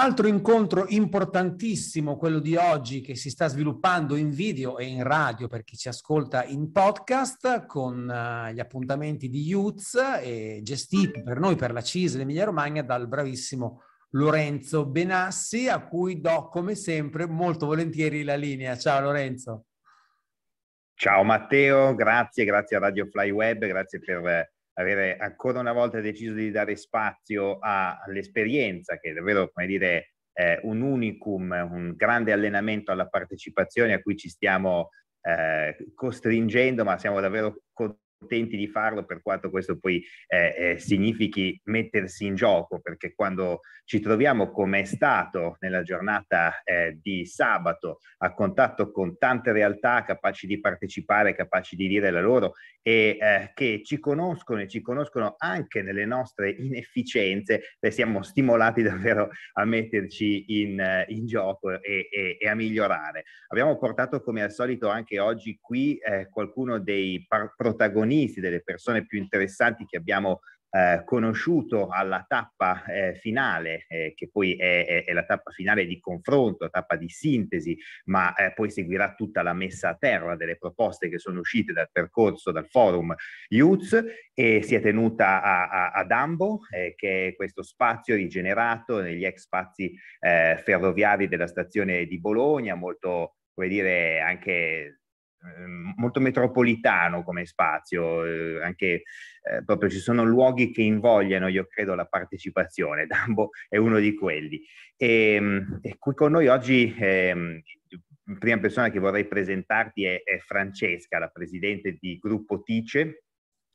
Altro incontro importantissimo, quello di oggi, che si sta sviluppando in video e in radio per chi ci ascolta in podcast, con eh, gli appuntamenti di Youths e eh, gestiti per noi, per la CISL Emilia Romagna, dal bravissimo Lorenzo Benassi, a cui do come sempre molto volentieri la linea. Ciao Lorenzo. Ciao Matteo, grazie, grazie a Radio Fly Web, grazie per eh, avere ancora una volta deciso di dare spazio a, all'esperienza, che è davvero, come dire, eh, un unicum, un grande allenamento alla partecipazione a cui ci stiamo eh, costringendo, ma siamo davvero con contenti di farlo per quanto questo poi eh, eh, significhi mettersi in gioco perché quando ci troviamo come è stato nella giornata eh, di sabato a contatto con tante realtà capaci di partecipare, capaci di dire la loro e eh, che ci conoscono e ci conoscono anche nelle nostre inefficienze, siamo stimolati davvero a metterci in, eh, in gioco e, e, e, a migliorare. Abbiamo portato come al solito anche oggi qui eh, qualcuno dei par- protagonisti protagonisti, delle persone più interessanti che abbiamo eh, conosciuto alla tappa eh, finale, eh, che poi è, è, è, la tappa finale di confronto, la tappa di sintesi, ma eh, poi seguirà tutta la messa a terra delle proposte che sono uscite dal percorso, dal forum Youth e si è tenuta a, a, ad Ambo, eh, che è questo spazio rigenerato negli ex spazi eh, ferroviari della stazione di Bologna, molto come dire, anche Ehm, molto metropolitano come spazio, eh, anche eh, proprio ci sono luoghi che invogliano, io credo, la partecipazione, Dambo è uno di quelli. E, ehm, e qui con noi oggi, eh, prima persona che vorrei presentarti è, è Francesca, la presidente di Gruppo Tice,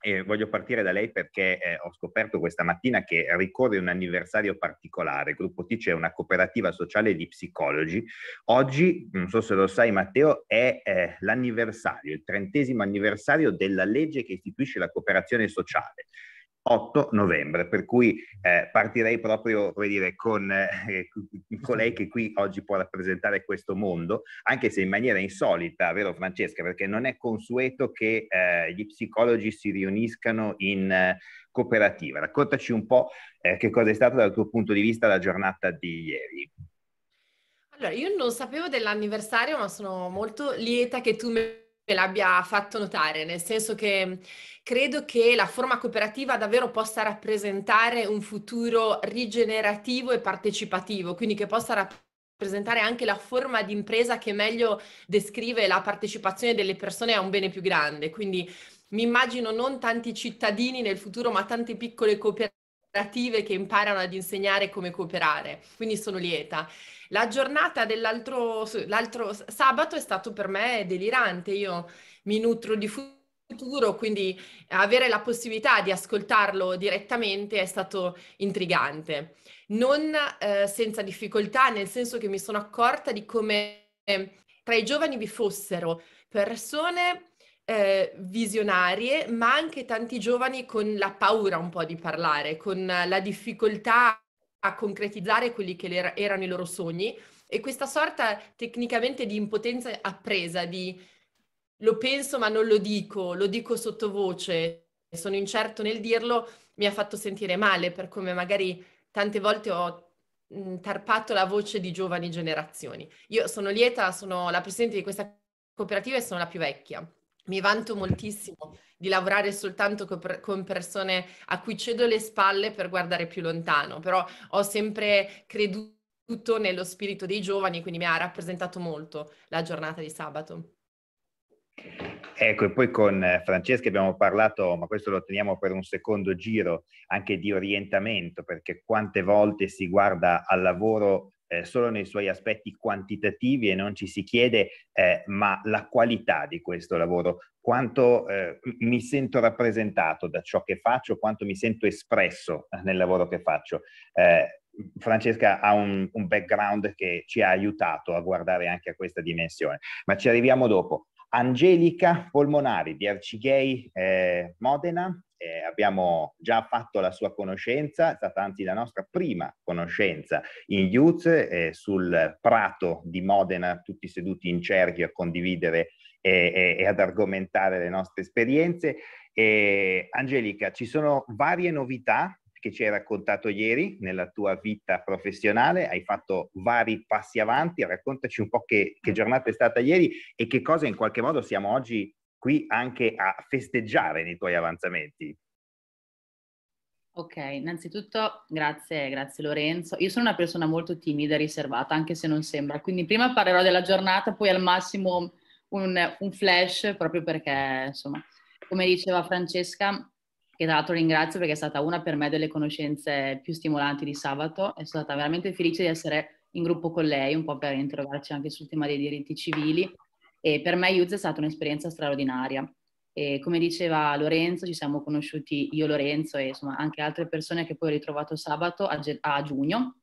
e voglio partire da lei perché eh, ho scoperto questa mattina che ricorre un anniversario particolare. Il gruppo Tice è una cooperativa sociale di psicologi. Oggi, non so se lo sai Matteo, è eh, l'anniversario, il trentesimo anniversario della legge che istituisce la cooperazione sociale. 8 novembre, per cui eh, partirei proprio come dire, con eh, colei che qui oggi può rappresentare questo mondo, anche se in maniera insolita, vero Francesca, perché non è consueto che eh, gli psicologi si riuniscano in eh, cooperativa. Raccontaci un po' eh, che cosa è stata dal tuo punto di vista la giornata di ieri. Allora, io non sapevo dell'anniversario, ma sono molto lieta che tu mi me l'abbia fatto notare, nel senso che credo che la forma cooperativa davvero possa rappresentare un futuro rigenerativo e partecipativo, quindi che possa rappresentare rappresentare anche la forma di impresa che meglio descrive la partecipazione delle persone a un bene più grande. Quindi mi immagino non tanti cittadini nel futuro, ma tante piccole cooperative cooperative che imparano ad insegnare come cooperare, quindi sono lieta. La giornata dell'altro sabato è stato per me delirante, io mi nutro di futuro quindi avere la possibilità di ascoltarlo direttamente è stato intrigante. Non eh, senza difficoltà, nel senso che mi sono accorta di come eh, tra i giovani vi fossero persone eh, visionarie, ma anche tanti giovani con la paura un po' di parlare, con la difficoltà a concretizzare quelli che erano i loro sogni e questa sorta tecnicamente di impotenza appresa, di lo penso ma non lo dico, lo dico sottovoce, sono incerto nel dirlo, mi ha fatto sentire male per come magari tante volte ho mm, tarpato la voce di giovani generazioni. Io sono lieta, sono la presidente di questa cooperativa e sono la più vecchia mi vanto moltissimo di lavorare soltanto con persone a cui cedo le spalle per guardare più lontano, però ho sempre creduto nello spirito dei giovani, quindi mi ha rappresentato molto la giornata di sabato. Ecco, e poi con eh, Francesca abbiamo parlato, ma questo lo teniamo per un secondo giro, anche di orientamento, perché quante volte si guarda al lavoro eh, solo nei suoi aspetti quantitativi e non ci si chiede eh, ma la qualità di questo lavoro, quanto eh, mi sento rappresentato da ciò che faccio, quanto mi sento espresso nel lavoro che faccio. Eh, Francesca ha un, un background che ci ha aiutato a guardare anche a questa dimensione, ma ci arriviamo dopo. Angelica Polmonari di Arcighei eh, Modena eh, abbiamo già fatto la sua conoscenza, è stata anzi la nostra prima conoscenza in youth eh, sul prato di Modena, tutti seduti in cerchio a condividere e, e, ad argomentare le nostre esperienze. E, Angelica, ci sono varie novità che ci hai raccontato ieri nella tua vita professionale, hai fatto vari passi avanti, raccontaci un po' che, che giornata è stata ieri e che cosa in qualche modo siamo oggi qui anche a festeggiare nei tuoi avanzamenti. Ok, innanzitutto grazie, grazie Lorenzo. Io sono una persona molto timida e riservata, anche se non sembra, quindi prima parlerò della giornata, poi al massimo un, un flash, proprio perché, insomma, come diceva Francesca, che tra l'altro ringrazio perché è stata una per me delle conoscenze più stimolanti di sabato, è stata veramente felice di essere in gruppo con lei, un po' per interrogarci anche sul tema dei diritti civili e per me Youth è stata un'esperienza straordinaria. E come diceva Lorenzo, ci siamo conosciuti io, Lorenzo e insomma, anche altre persone che poi ho ritrovato sabato a, ge- a giugno,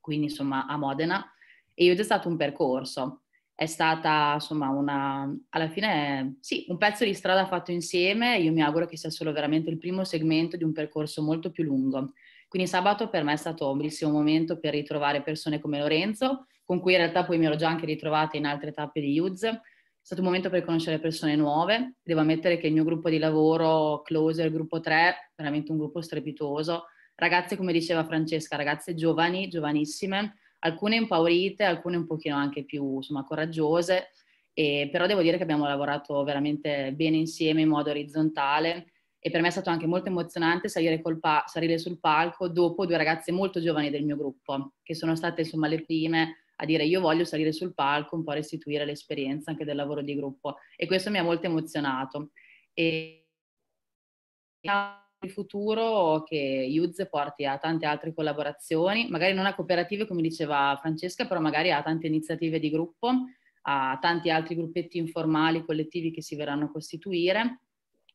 quindi insomma a Modena. E Youth è stato un percorso, è stata insomma una, alla fine sì, un pezzo di strada fatto insieme, io mi auguro che sia solo veramente il primo segmento di un percorso molto più lungo. Quindi sabato per me è stato un bellissimo momento per ritrovare persone come Lorenzo, con cui in realtà poi mi ero già anche ritrovata in altre tappe di Youth, è stato un momento per conoscere persone nuove. Devo ammettere che il mio gruppo di lavoro, Closer, gruppo 3, veramente un gruppo strepitoso. Ragazze, come diceva Francesca, ragazze giovani, giovanissime, alcune impaurite, alcune un pochino anche più insomma, coraggiose, e, però devo dire che abbiamo lavorato veramente bene insieme in modo orizzontale e per me è stato anche molto emozionante salire, pa- salire sul palco dopo due ragazze molto giovani del mio gruppo, che sono state insomma le prime a dire io voglio salire sul palco, un po' restituire l'esperienza anche del lavoro di gruppo e questo mi ha molto emozionato. E il futuro che Yuz porti a tante altre collaborazioni, magari non a cooperative come diceva Francesca, però magari a tante iniziative di gruppo, a tanti altri gruppetti informali, collettivi che si verranno a costituire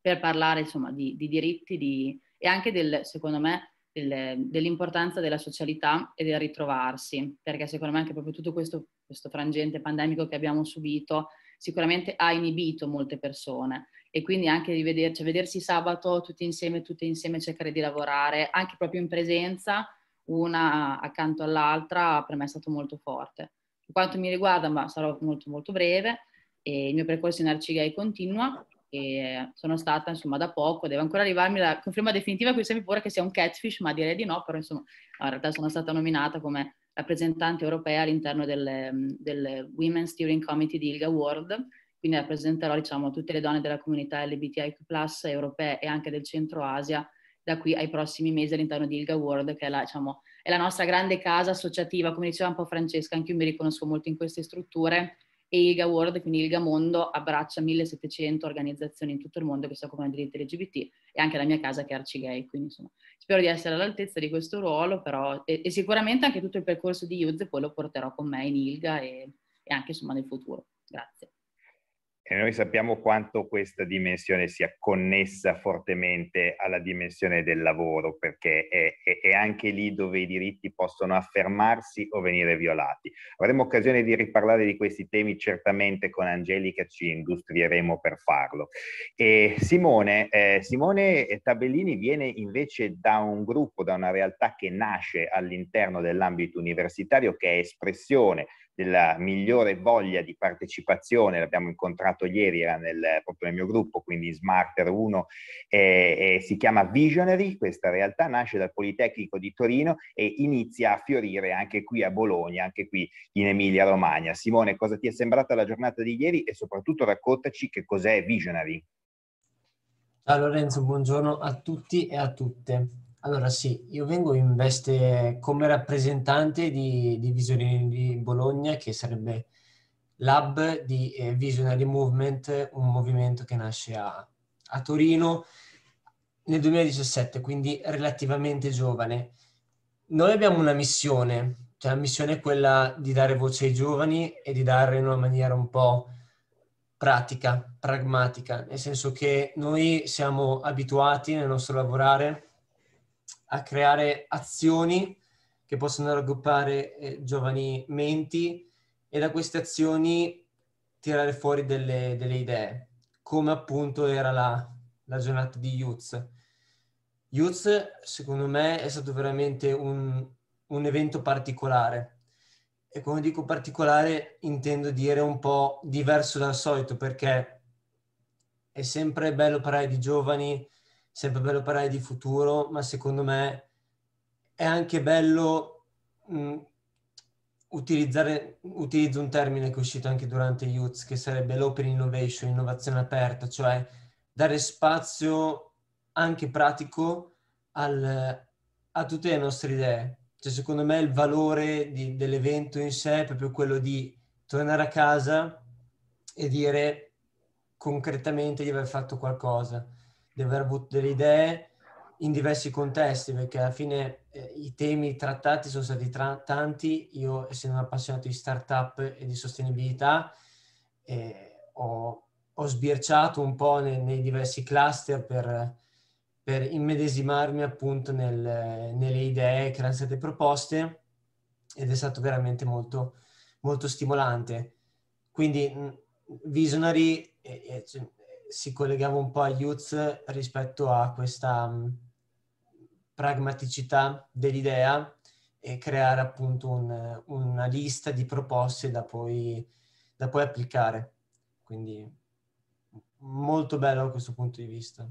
per parlare insomma di, di diritti di, e anche del, secondo me, dell'importanza della socialità e del ritrovarsi, perché secondo me anche proprio tutto questo, questo frangente pandemico che abbiamo subito sicuramente ha inibito molte persone e quindi anche di vederci, cioè vedersi sabato tutti insieme, tutte insieme cercare di lavorare anche proprio in presenza, una accanto all'altra, per me è stato molto forte. Per quanto mi riguarda, ma sarò molto molto breve, e il mio percorso in Arcigay continua, e sono stata insomma da poco, deve ancora arrivarmi la conferma definitiva, qui sembra pure che sia un catfish, ma direi di no, però insomma in realtà sono stata nominata come rappresentante europea all'interno del, mm, del Women Steering Committee di ILGA World, quindi rappresenterò diciamo tutte le donne della comunità LBTIQ+, europee e anche del centro Asia, da qui ai prossimi mesi all'interno di ILGA World, che è la, diciamo, è la nostra grande casa associativa, come diceva un po' Francesca, anche io mi riconosco molto in queste strutture, e ILGA World, quindi ILGA Mondo, abbraccia 1700 organizzazioni in tutto il mondo che si occupano di diritti LGBT e anche la mia casa che è Arcigay, quindi insomma spero di essere all'altezza di questo ruolo però e, e sicuramente anche tutto il percorso di Youth poi lo porterò con me in ILGA e, e anche insomma nel futuro. Grazie. E noi sappiamo quanto questa dimensione sia connessa fortemente alla dimensione del lavoro, perché è, è, è anche lì dove i diritti possono affermarsi o venire violati. Avremo occasione di riparlare di questi temi certamente con Angelica, ci industrieremo per farlo. E Simone, eh, Simone Tabellini viene invece da un gruppo, da una realtà che nasce all'interno dell'ambito universitario, che è espressione della migliore voglia di partecipazione, l'abbiamo incontrato ieri, era nel, proprio nel mio gruppo, quindi Smarter 1, eh, eh, si chiama Visionary, questa realtà nasce dal Politecnico di Torino e inizia a fiorire anche qui a Bologna, anche qui in Emilia Romagna. Simone, cosa ti è sembrata la giornata di ieri e soprattutto raccontaci che cos'è Visionary? Ciao Lorenzo, buongiorno a tutti e a tutte. Allora sì, io vengo in veste come rappresentante di, di Visionary di Bologna, che sarebbe l'hub di eh, Visionary Movement, un movimento che nasce a, a Torino nel 2017, quindi relativamente giovane. Noi abbiamo una missione, cioè la missione è quella di dare voce ai giovani e di darla in una maniera un po' pratica, pragmatica, nel senso che noi siamo abituati nel nostro lavorare a creare azioni che possono raggruppare eh, giovani menti e da queste azioni tirare fuori delle, delle idee, come appunto era la, la giornata di Youth. Youth, secondo me, è stato veramente un, un evento particolare. E quando dico particolare intendo dire un po' diverso dal solito, perché è sempre bello parlare di giovani, sempre bello parlare di futuro, ma secondo me è anche bello mh, utilizzare, utilizzo un termine che è uscito anche durante Youth, che sarebbe l'open innovation, innovazione aperta, cioè dare spazio anche pratico al, a tutte le nostre idee. Cioè, secondo me il valore di, dell'evento in sé è proprio quello di tornare a casa e dire concretamente di aver fatto qualcosa di aver avuto delle idee in diversi contesti, perché alla fine eh, i temi trattati sono stati tra- tanti. Io, essendo un appassionato di startup e di sostenibilità, eh, ho, ho, sbirciato un po' nei, nei diversi cluster per, per immedesimarmi appunto nel, nelle idee che erano state proposte ed è stato veramente molto, molto stimolante. Quindi mm, Visionary eh, eh, si collegava un po' a Yuz rispetto a questa um, pragmaticità dell'idea e creare appunto un, una lista di proposte da poi, da poi applicare. Quindi molto bello da questo punto di vista.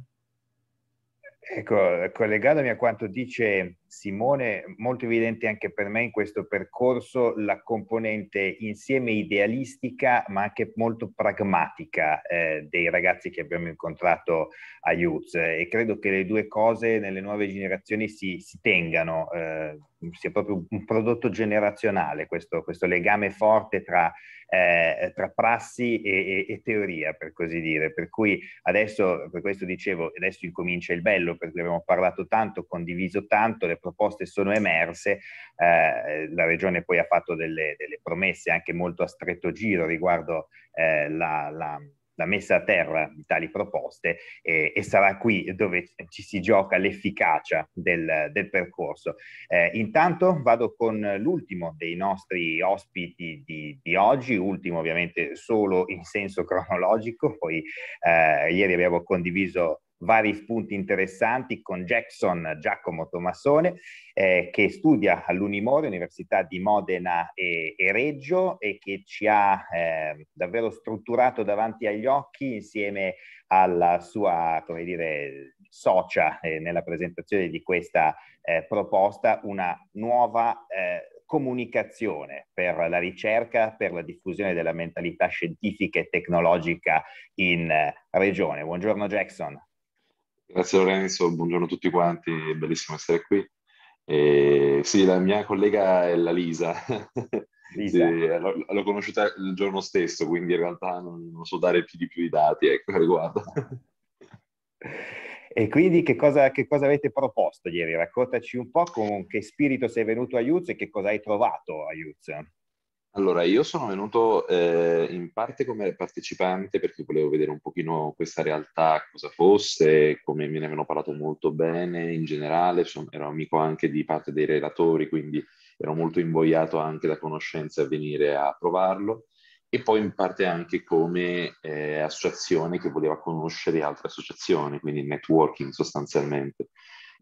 Ecco, collegandomi a quanto dice Simone, molto evidente anche per me in questo percorso la componente insieme idealistica ma anche molto pragmatica eh, dei ragazzi che abbiamo incontrato a Youth e credo che le due cose nelle nuove generazioni si, si tengano, eh, sia proprio un prodotto generazionale questo, questo legame forte tra eh, tra prassi e, e, e, teoria, per così dire. Per cui adesso, per questo dicevo, adesso incomincia il bello, perché abbiamo parlato tanto, condiviso tanto, le proposte sono emerse, eh, la Regione poi ha fatto delle, delle promesse anche molto a stretto giro riguardo eh, la, la la messa a terra di tali proposte eh, e sarà qui dove ci si gioca l'efficacia del, del percorso. Eh, intanto vado con l'ultimo dei nostri ospiti di, di, oggi, ultimo ovviamente solo in senso cronologico, poi eh, ieri abbiamo condiviso vari spunti interessanti con Jackson Giacomo Tommasone eh, che studia all'Unimore, Università di Modena e, e Reggio e che ci ha eh, davvero strutturato davanti agli occhi insieme alla sua, come dire, socia eh, nella presentazione di questa eh, proposta una nuova eh, comunicazione per la ricerca, per la diffusione della mentalità scientifica e tecnologica in eh, regione. Buongiorno Jackson. Grazie Lorenzo, buongiorno a tutti quanti, è bellissimo essere qui. E, sì, la mia collega è la Lisa, Lisa. Sì, l'ho, conosciuta il giorno stesso, quindi in realtà non, non so dare più di più i dati ecco, riguardo. E quindi che cosa, che cosa, avete proposto ieri? Raccontaci un po' con che spirito sei venuto a Iuz e che cosa hai trovato a Iuz. Allora, io sono venuto eh, in parte come partecipante perché volevo vedere un pochino questa realtà, cosa fosse, come me ne avevano parlato molto bene in generale, son- ero amico anche di parte dei relatori, quindi ero molto invogliato anche da conoscenze a venire a provarlo e poi in parte anche come eh, associazione che voleva conoscere altre associazioni, quindi networking sostanzialmente.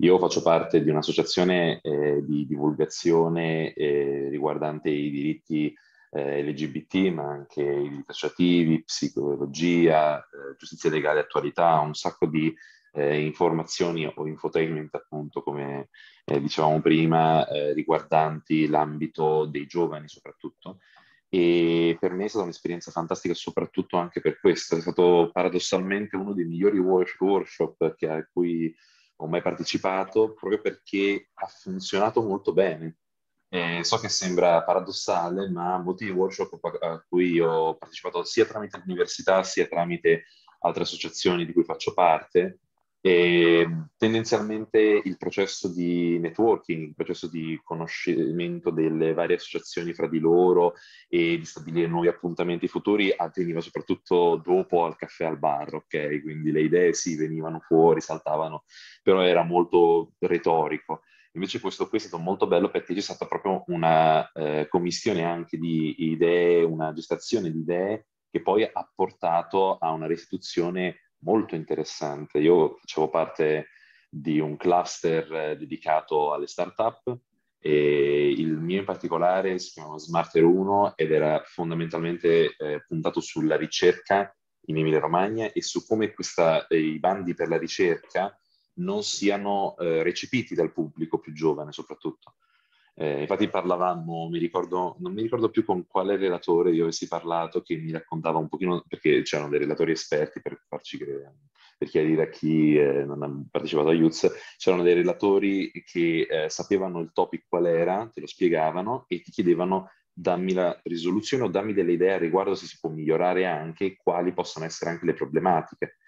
Io faccio parte di un'associazione eh, di divulgazione eh, riguardante i diritti eh, LGBT, ma anche i diritti associativi, psicologia, eh, giustizia legale attualità, un sacco di eh, informazioni o infotainment, appunto, come eh, dicevamo prima, riguardanti l'ambito dei giovani soprattutto e per me è stata un'esperienza fantastica soprattutto anche per questo, è stato paradossalmente uno dei migliori workshop che, a cui ho mai partecipato proprio perché ha funzionato molto bene. Eh, so che sembra paradossale, ma molti workshop a cui ho partecipato sia tramite l'università sia tramite altre associazioni di cui faccio parte, e ehm, tendenzialmente il processo di networking, il processo di conoscimento delle varie associazioni fra di loro e di stabilire nuovi appuntamenti futuri avveniva ah, soprattutto dopo al caffè al bar, ok? Quindi le idee sì venivano fuori, saltavano, però era molto retorico. Invece questo qui è stato molto bello perché c'è stata proprio una eh, commissione anche di idee, una gestazione di idee che poi ha portato a una restituzione molto interessante. Io facevo parte di un cluster eh, dedicato alle startup e il mio in particolare si chiamava Smarter 1 ed era fondamentalmente eh, puntato sulla ricerca in Emilia Romagna e su come questa, eh, i bandi per la ricerca non siano eh, recepiti dal pubblico più giovane soprattutto. Eh, infatti parlavamo, mi ricordo, non mi ricordo più con quale relatore io avessi parlato, che mi raccontava un pochino, perché c'erano dei relatori esperti per farci per chiarire a chi eh, non ha partecipato a IUZ, c'erano dei relatori che eh, sapevano il topic qual era, te lo spiegavano e ti chiedevano dammi la risoluzione o dammi delle idee a riguardo se si può migliorare anche, quali possono essere anche le problematiche.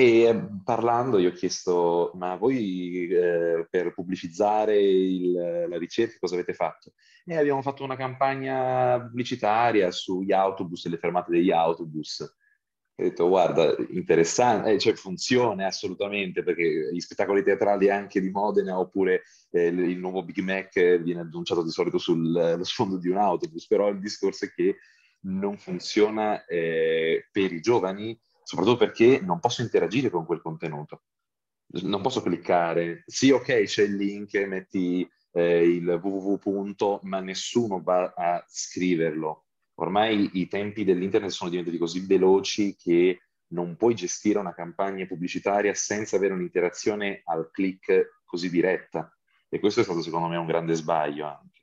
E parlando gli ho chiesto, ma voi eh, per pubblicizzare il, la ricerca cosa avete fatto? E eh, abbiamo fatto una campagna pubblicitaria sugli autobus e le fermate degli autobus. E ho detto, guarda, interessante, eh, cioè funziona assolutamente, perché gli spettacoli teatrali anche di Modena, oppure eh, il nuovo Big Mac eh, viene annunciato di solito sullo sfondo di un autobus, però il discorso è che non funziona per i giovani, soprattutto perché non posso interagire con quel contenuto. Non posso cliccare, sì, ok, c'è il link, metti eh, il www. ma nessuno va a scriverlo. Ormai i tempi dell'internet sono diventati così veloci che non puoi gestire una campagna pubblicitaria senza avere un'interazione al click così diretta. E questo è stato secondo me un grande sbaglio anche.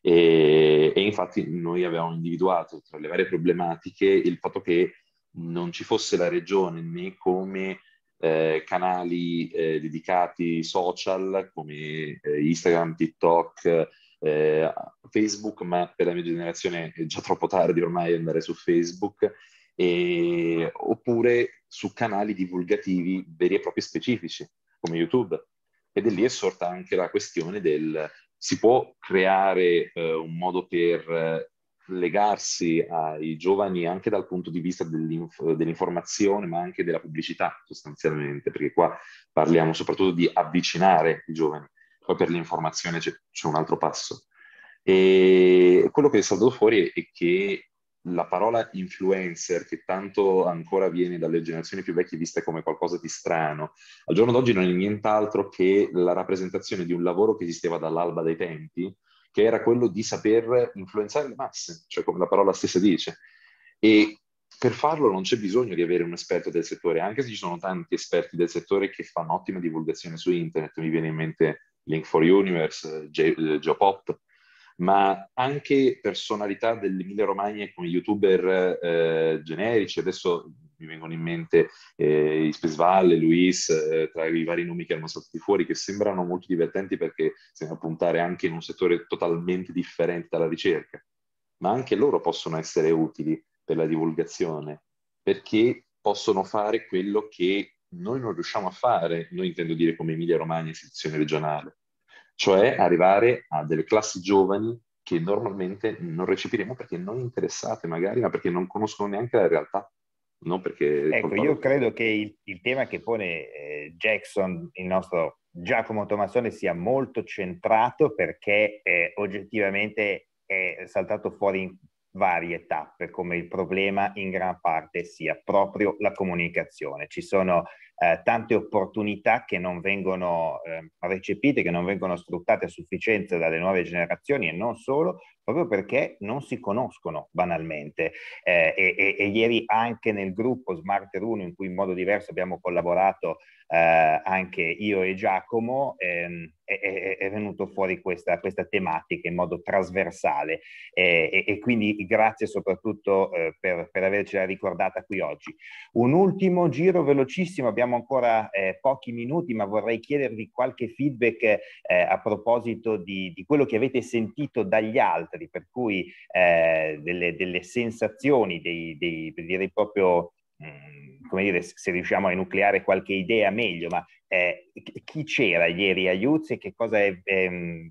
E, e infatti noi avevamo individuato tra le varie problematiche il fatto che non ci fosse la regione né come eh, canali eh, dedicati social come eh, Instagram, TikTok, eh, Facebook, ma per la mia generazione è già troppo tardi ormai andare su Facebook, e, oppure su canali divulgativi veri e propri specifici come YouTube. Ed è lì è sorta anche la questione del si può creare eh, un modo per legarsi ai giovani anche dal punto di vista dell'inf- dell'informazione, ma anche della pubblicità sostanzialmente, perché qua parliamo soprattutto di avvicinare i giovani, poi per l'informazione c'è, c'è un altro passo. E quello che è saltato fuori è che la parola influencer, che tanto ancora viene dalle generazioni più vecchie vista come qualcosa di strano, al giorno d'oggi non è nient'altro che la rappresentazione di un lavoro che esisteva dall'alba dei tempi, che era quello di saper influenzare le masse, cioè come la parola stessa dice. E per farlo non c'è bisogno di avere un esperto del settore, anche se ci sono tanti esperti del settore che fanno ottima divulgazione su internet, mi viene in mente Link for Universe, Geopop, eh, ma anche personalità dell'Emilia Romagna come youtuber eh, generici, adesso mi vengono in mente eh, i Luis, eh, tra i vari nomi che erano stati fuori, che sembrano molto divertenti perché sembrano puntare anche in un settore totalmente differente dalla ricerca, ma anche loro possono essere utili per la divulgazione, perché possono fare quello che noi non riusciamo a fare, noi intendo dire come Emilia Romagna istituzione regionale, cioè arrivare a delle classi giovani che normalmente non recepiremo perché non interessate magari, ma perché non conoscono neanche la realtà. No? Perché ecco, comparo... io credo che il, il tema che pone eh, Jackson, il nostro Giacomo Tommassone, sia molto centrato perché eh, oggettivamente è saltato fuori in varie tappe, come il problema in gran parte sia proprio la comunicazione. Ci sono eh, tante opportunità che non vengono eh, recepite, che non vengono sfruttate a sufficienza dalle nuove generazioni e non solo, proprio perché non si conoscono banalmente. Eh, e, e, e, ieri anche nel gruppo Smart 1, in cui in modo diverso abbiamo collaborato eh, anche io e Giacomo, ehm, è, è, venuto fuori questa, questa, tematica in modo trasversale eh, e, e, quindi grazie soprattutto eh, per, per, avercela ricordata qui oggi. Un ultimo giro velocissimo, abbiamo ancora eh, pochi minuti, ma vorrei chiedervi qualche feedback eh, a proposito di, di, quello che avete sentito dagli altri, per cui eh, delle, delle, sensazioni, dei, dei, direi proprio Mm, come dire, se riusciamo a enucleare qualche idea meglio, ma eh, chi c'era ieri a Iuzzi e che cosa, è, ehm,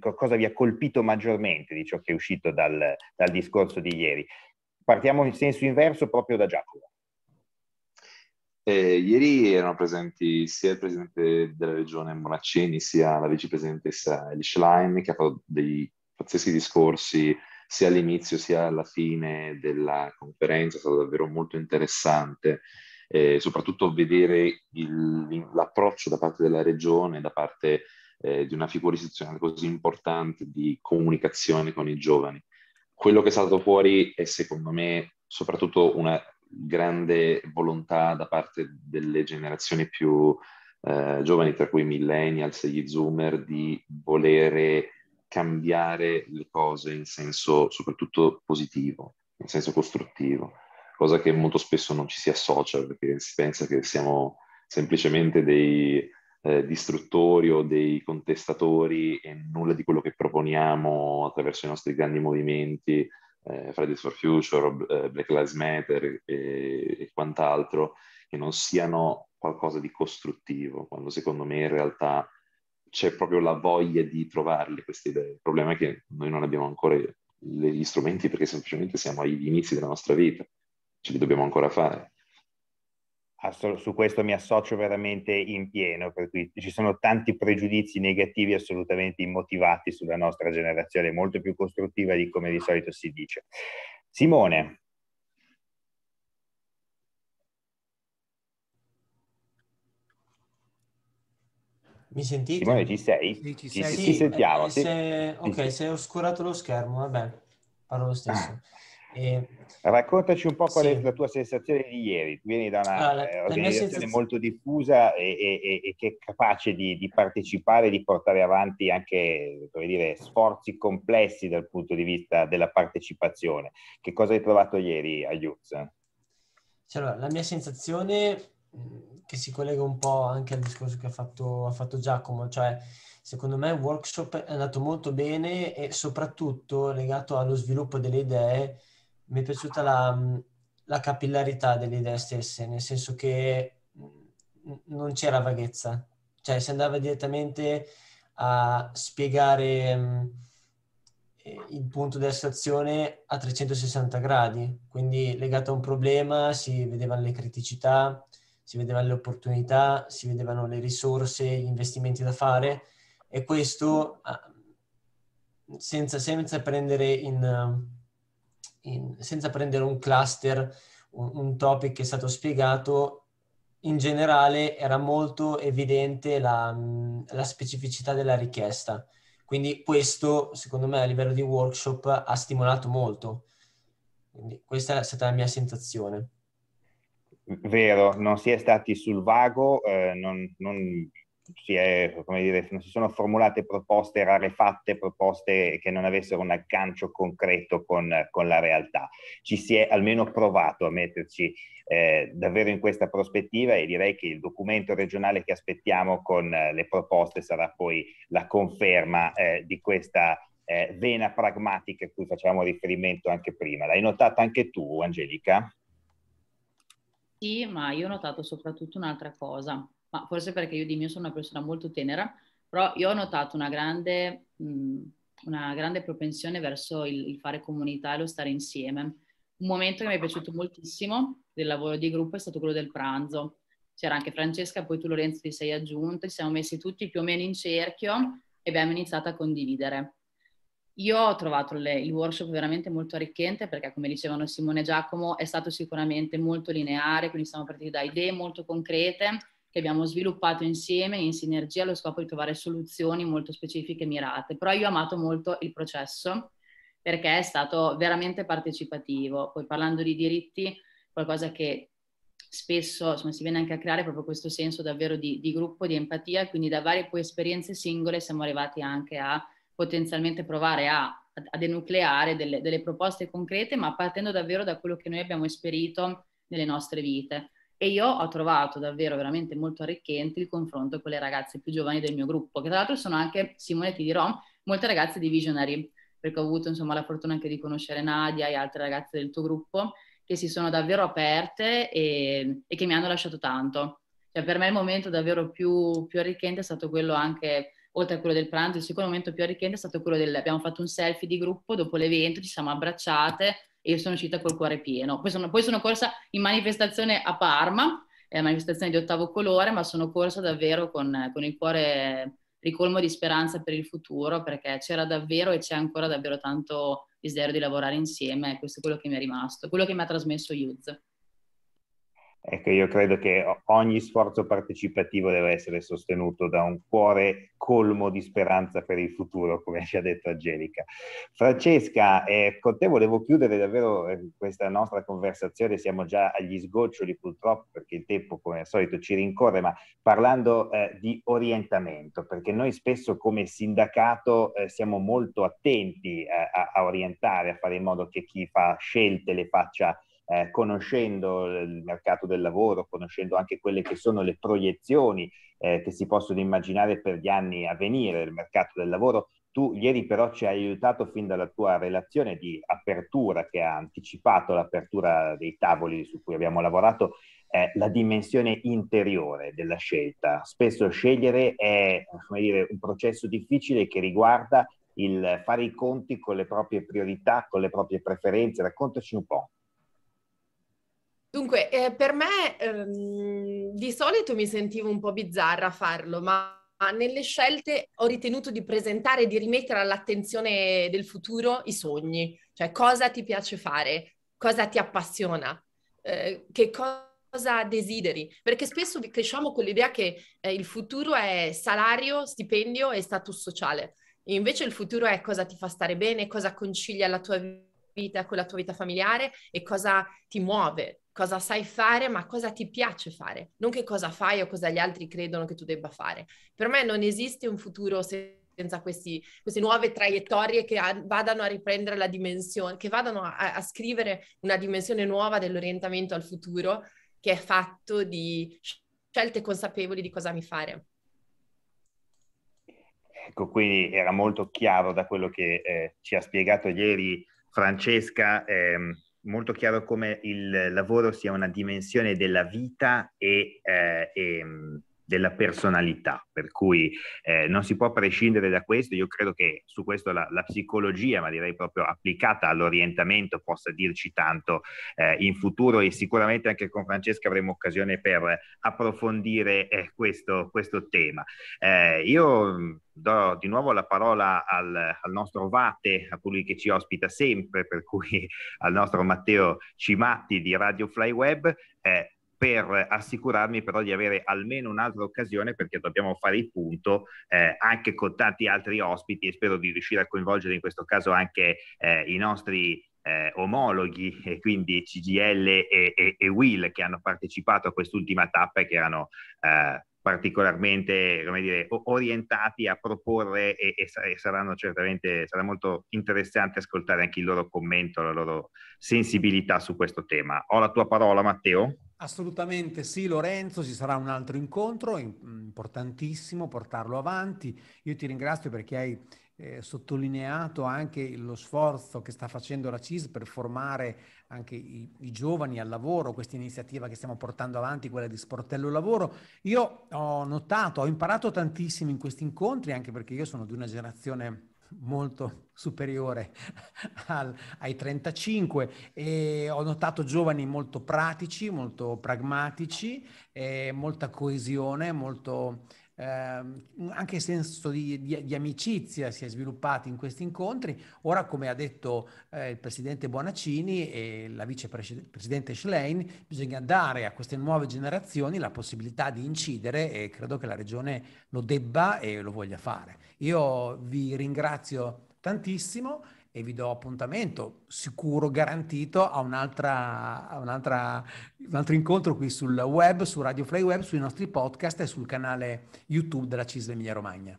cosa vi ha colpito maggiormente di ciò che è uscito dal, dal discorso di ieri? Partiamo in senso inverso proprio da Giacomo. Eh, ieri erano presenti sia il presidente della regione Monaccini, sia la vicepresidentessa Elish Schlein, che ha fatto dei pazzeschi discorsi sia all'inizio sia alla fine della conferenza, è stato davvero molto interessante, eh, soprattutto vedere il, l'approccio da parte della regione, da parte eh, di una figura istituzionale così importante di comunicazione con i giovani. Quello che è stato fuori è secondo me soprattutto una grande volontà da parte delle generazioni più eh, giovani, tra cui millennials e gli zoomer, di volere cambiare le cose in senso soprattutto positivo, in senso costruttivo, cosa che molto spesso non ci si associa perché si pensa che siamo semplicemente dei eh, distruttori o dei contestatori e nulla di quello che proponiamo attraverso i nostri grandi movimenti, eh, Fridays for Future, eh, Black Lives Matter e, e quant'altro, che non siano qualcosa di costruttivo, quando secondo me in realtà c'è proprio la voglia di trovarle queste idee. Il problema è che noi non abbiamo ancora gli strumenti perché semplicemente siamo agli inizi della nostra vita, ce li dobbiamo ancora fare. Ah, su questo mi associo veramente in pieno, per cui ci sono tanti pregiudizi negativi assolutamente immotivati sulla nostra generazione, molto più costruttiva di come di solito si dice. Simone, Mi sentite? Simone, ci sei? Sì, ci, ci, Sì, ci sentiamo. Eh, sì. se... Ok, se ho oscurato lo schermo, vabbè, parlo lo stesso. Ah. E... Raccontaci un po' qual è la tua sensazione di ieri. Tu vieni da una ah, eh, molto diffusa e, e, e, che è capace di, di partecipare, di portare avanti anche dire, sforzi complessi dal punto di vista della partecipazione. Che cosa hai trovato ieri a Jux? Cioè, allora, la mia sensazione che si collega un po' anche al discorso che ha fatto, ha fatto Giacomo, cioè secondo me il workshop è andato molto bene e soprattutto legato allo sviluppo delle idee mi è piaciuta la, la capillarità delle idee stesse, nel senso che non c'era vaghezza, cioè si andava direttamente a spiegare il punto della situazione a 360 gradi, quindi legato a un problema si vedevano le criticità, si vedevano le opportunità, si vedevano le risorse, gli investimenti da fare e questo ah, senza, senza, prendere, in, eh, in, senza prendere, un cluster, un, un, topic che è stato spiegato, in generale era molto evidente la, mm, la specificità della richiesta. Quindi questo, secondo me, a livello di workshop ha stimolato molto. Quindi questa è stata la mia sensazione. Vero, non si è stati sul vago, eh, non, non, si è, dire, non, si sono formulate proposte rarefatte, proposte che non avessero un aggancio concreto con, con la realtà. Ci si è almeno provato a metterci eh, davvero in questa prospettiva e direi che il documento regionale che aspettiamo con eh, le proposte sarà poi la conferma eh, di questa eh, vena pragmatica a cui facevamo riferimento anche prima. L'hai notata anche tu, Angelica? Sì, ma io ho notato soprattutto un'altra cosa, ma forse perché io di mio sono una persona molto tenera, però io ho notato una grande, mh, mm, una grande propensione verso il, il, fare comunità e lo stare insieme. Un momento che mi è piaciuto moltissimo del lavoro di gruppo è stato quello del pranzo. C'era anche Francesca, poi tu Lorenzo ti sei aggiunto, ci siamo messi tutti più o meno in cerchio e abbiamo iniziato a condividere. Io ho trovato le, il workshop veramente molto arricchente perché, come dicevano Simone e Giacomo, è stato sicuramente molto lineare, quindi siamo partiti da idee molto concrete che abbiamo sviluppato insieme in sinergia allo scopo di trovare soluzioni molto specifiche e mirate. Però io ho amato molto il processo perché è stato veramente partecipativo. Poi parlando di diritti, qualcosa che spesso insomma, si viene anche a creare proprio questo senso davvero di, di gruppo, di empatia, quindi da varie poi esperienze singole siamo arrivati anche a potenzialmente provare a, a denucleare delle, delle, proposte concrete, ma partendo davvero da quello che noi abbiamo esperito nelle nostre vite. E io ho trovato davvero veramente molto arricchente il confronto con le ragazze più giovani del mio gruppo, che tra l'altro sono anche, Simone ti dirò, molte ragazze di Visionary, perché ho avuto insomma la fortuna anche di conoscere Nadia e altre ragazze del tuo gruppo, che si sono davvero aperte e, e che mi hanno lasciato tanto. Cioè, per me il momento davvero più, più arricchente è stato quello anche oltre a quello del pranzo, il secondo momento più arricchente è stato quello del, abbiamo fatto un selfie di gruppo dopo l'evento, ci siamo abbracciate e io sono uscita col cuore pieno. Poi sono, poi sono corsa in manifestazione a Parma, è una manifestazione di ottavo colore, ma sono corsa davvero con, con il cuore ricolmo di speranza per il futuro perché c'era davvero e c'è ancora davvero tanto desiderio di lavorare insieme, questo è quello che mi è rimasto, quello che mi ha trasmesso Youth. Ecco, io credo che ogni sforzo partecipativo deve essere sostenuto da un cuore colmo di speranza per il futuro, come ci ha detto Angelica. Francesca, eh, con te volevo chiudere davvero eh, questa nostra conversazione, siamo già agli sgoccioli purtroppo perché il tempo come al solito ci rincorre, ma parlando eh, di orientamento, perché noi spesso come sindacato eh, siamo molto attenti a, a orientare, a fare in modo che chi fa scelte le faccia eh, conoscendo il mercato del lavoro, conoscendo anche quelle che sono le proiezioni eh, che si possono immaginare per gli anni a venire del mercato del lavoro. Tu ieri però ci hai aiutato fin dalla tua relazione di apertura che ha anticipato l'apertura dei tavoli su cui abbiamo lavorato, eh, la dimensione interiore della scelta. Spesso scegliere è dire, un processo difficile che riguarda il fare i conti con le proprie priorità, con le proprie preferenze. Raccontaci un po'. Dunque, eh, per me ehm, di solito mi sentivo un po' bizzarra a farlo, ma nelle scelte ho ritenuto di presentare e di rimettere all'attenzione del futuro i sogni, cioè cosa ti piace fare, cosa ti appassiona, eh, che cosa desideri, perché spesso cresciamo con l'idea che eh, il futuro è salario, stipendio e status sociale, invece il futuro è cosa ti fa stare bene, cosa concilia la tua vita con la tua vita familiare e cosa ti muove cosa sai fare, ma cosa ti piace fare, non che cosa fai o cosa gli altri credono che tu debba fare. Per me non esiste un futuro senza questi, queste nuove traiettorie che a, vadano a riprendere la dimensione, che vadano a, a scrivere una dimensione nuova dell'orientamento al futuro, che è fatto di scelte consapevoli di cosa mi fare. Ecco, quindi era molto chiaro da quello che eh, ci ha spiegato ieri Francesca. Ehm molto chiaro come il lavoro sia una dimensione della vita e, eh, e mm, della personalità, per cui eh, non si può prescindere da questo, io credo che su questo la, la psicologia, ma direi proprio applicata all'orientamento, possa dirci tanto eh, in futuro e sicuramente anche con Francesca avremo occasione per approfondire eh, questo, questo, tema. Eh, io mm, do di nuovo la parola al, al, nostro Vate, a colui che ci ospita sempre, per cui al nostro Matteo Cimatti di Radio Flyweb. Eh, per assicurarmi però di avere almeno un'altra occasione perché dobbiamo fare il punto eh, anche con tanti altri ospiti e spero di riuscire a coinvolgere in questo caso anche eh, i nostri eh, omologhi, e quindi CGL e, e, e, Will, che hanno partecipato a quest'ultima tappa e che erano eh, particolarmente dire, orientati a proporre e, e, e, saranno certamente, sarà molto interessante ascoltare anche il loro commento, la loro sensibilità su questo tema. Ho la tua parola Matteo. Assolutamente sì Lorenzo, ci sarà un altro incontro, importantissimo portarlo avanti. Io ti ringrazio perché hai eh, sottolineato anche lo sforzo che sta facendo la CIS per formare anche i, i giovani al lavoro, questa iniziativa che stiamo portando avanti, quella di Sportello Lavoro. Io ho notato, ho imparato tantissimo in questi incontri, anche perché io sono di una generazione molto superiore al, ai 35 e ho notato giovani molto pratici, molto pragmatici, eh, molta coesione, molto Ehm, anche senso di, di, di, amicizia si è sviluppato in questi incontri. Ora, come ha detto eh, il presidente Bonaccini e la vicepresidente Schlein, bisogna dare a queste nuove generazioni la possibilità di incidere e credo che la regione lo debba e lo voglia fare. Io vi ringrazio tantissimo e vi do appuntamento sicuro, garantito, a, un'altra, a un'altra, un altro incontro qui sul web, su Radio Fly Web, sui nostri podcast e sul canale YouTube della CISL Emilia Romagna.